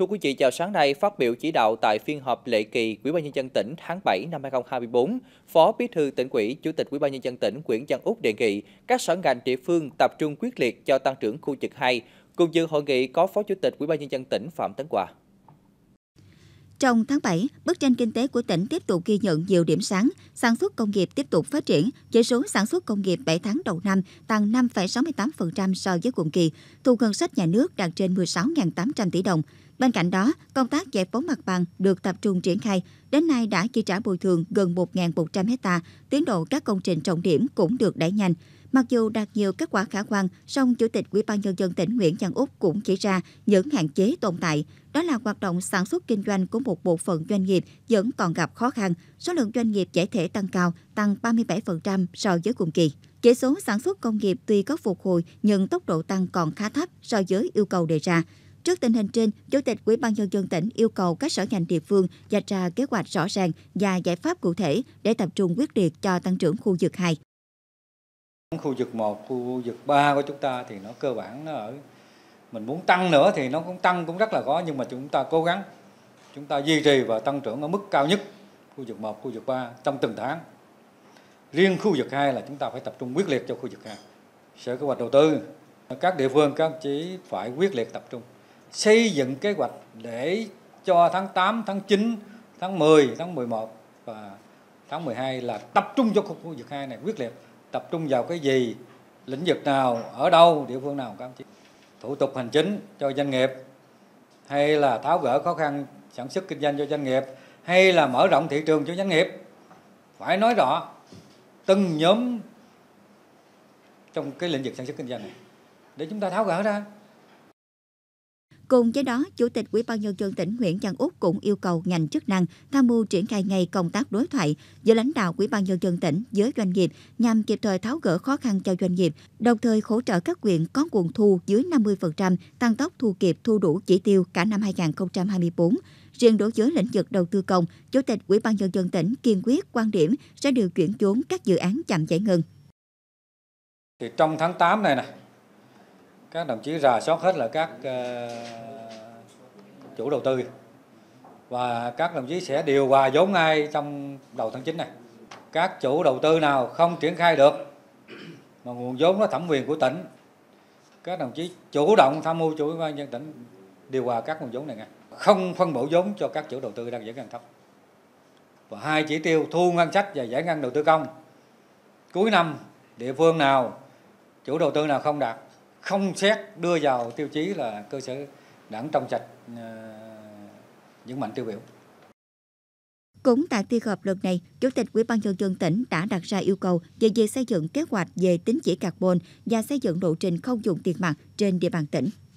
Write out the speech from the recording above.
Thưa quý vị, chào sáng nay, phát biểu chỉ đạo tại phiên họp lệ kỳ Ủy ban nhân dân tỉnh tháng 7 năm 2024, Phó Bí thư tỉnh ủy, Chủ tịch Ủy ban nhân dân tỉnh Nguyễn Văn Úc đề nghị các sở ngành địa phương tập trung quyết liệt cho tăng trưởng khu vực 2. Cùng dự hội nghị có Phó Chủ tịch Ủy ban nhân dân tỉnh Phạm Tấn Quà. Trong tháng 7, bức tranh kinh tế của tỉnh tiếp tục ghi nhận nhiều điểm sáng. Sản xuất công nghiệp tiếp tục phát triển, chỉ số sản xuất công nghiệp 7 tháng đầu năm tăng 5,68% so với cùng kỳ. Thu ngân sách nhà nước đạt trên 16.800 tỷ đồng. Bên cạnh đó, công tác giải phóng mặt bằng được tập trung triển khai, đến nay đã chi trả bồi thường gần 1.100 hecta, tiến độ các công trình trọng điểm cũng được đẩy nhanh. Mặc dù đạt nhiều kết quả khả quan, song Chủ tịch Ủy ban Nhân dân tỉnh Nguyễn Văn Úc cũng chỉ ra những hạn chế tồn tại, đó là hoạt động sản xuất kinh doanh của một bộ phận doanh nghiệp vẫn còn gặp khó khăn, số lượng doanh nghiệp giải thể tăng cao, tăng 37% so với cùng kỳ. Chỉ số sản xuất công nghiệp tuy có phục hồi nhưng tốc độ tăng còn khá thấp so với yêu cầu đề ra. Trước tình hình trên, Chủ tịch Ủy ban Nhân dân tỉnh yêu cầu các sở ngành địa phương dạch ra kế hoạch rõ ràng và giải pháp cụ thể để tập trung quyết liệt cho tăng trưởng khu vực 2. Khu vực 1, khu vực 3 của chúng ta thì nó cơ bản nó ở mình muốn tăng nữa thì nó cũng tăng cũng rất là khó nhưng mà chúng ta cố gắng chúng ta duy trì và tăng trưởng ở mức cao nhất khu vực 1, khu vực 3 trong từng tháng. Riêng khu vực 2 là chúng ta phải tập trung quyết liệt cho khu vực 2. Sở Kế hoạch Đầu tư, các địa phương các ông chí phải quyết liệt tập trung xây dựng kế hoạch để cho tháng 8, tháng 9, tháng 10, tháng 11 và tháng 12 là tập trung cho khu vực 2 này quyết liệt, tập trung vào cái gì, lĩnh vực nào, ở đâu, địa phương nào các ông chí. Thủ tục hành chính cho doanh nghiệp hay là tháo gỡ khó khăn sản xuất kinh doanh cho doanh nghiệp hay là mở rộng thị trường cho doanh nghiệp. Phải nói rõ từng nhóm trong cái lĩnh vực sản xuất kinh doanh này để chúng ta tháo gỡ ra. Cùng với đó, Chủ tịch Ủy ban Nhân dân tỉnh Nguyễn Văn Úc cũng yêu cầu ngành chức năng tham mưu triển khai ngay công tác đối thoại giữa lãnh đạo Ủy ban Nhân dân tỉnh với doanh nghiệp nhằm kịp thời tháo gỡ khó khăn cho doanh nghiệp, đồng thời hỗ trợ các quyền có nguồn thu dưới 50% tăng tốc thu kịp thu đủ chỉ tiêu cả năm 2024. Riêng đối với lĩnh vực đầu tư công, Chủ tịch Ủy ban Nhân dân tỉnh kiên quyết quan điểm sẽ điều chuyển vốn các dự án chậm giải ngân. Thì trong tháng 8 này này, các đồng chí rà soát hết là các ờ, chủ đầu tư và các đồng chí sẽ điều hòa vốn ngay trong đầu tháng 9 này. Các chủ đầu tư nào không triển khai được mà nguồn vốn nó thẩm quyền của tỉnh, các đồng chí chủ động tham mưu chủ ban nhân tỉnh điều hòa các nguồn vốn này ngay. Không phân bổ vốn cho các chủ đầu tư đang giải ngân thấp. Và hai chỉ tiêu thu ngân sách và giải ngân đầu tư công. Cuối năm địa phương nào chủ đầu tư nào không đạt không xét đưa vào tiêu chí là cơ sở đảng trong sạch những ờ, mạnh tiêu biểu. Cũng tại phiên họp lần này, Chủ tịch Ủy ban nhân dân tỉnh đã đặt ra yêu cầu về việc xây dựng kế hoạch về tính chỉ carbon và xây dựng lộ trình không dùng tiền mặt trên địa bàn tỉnh.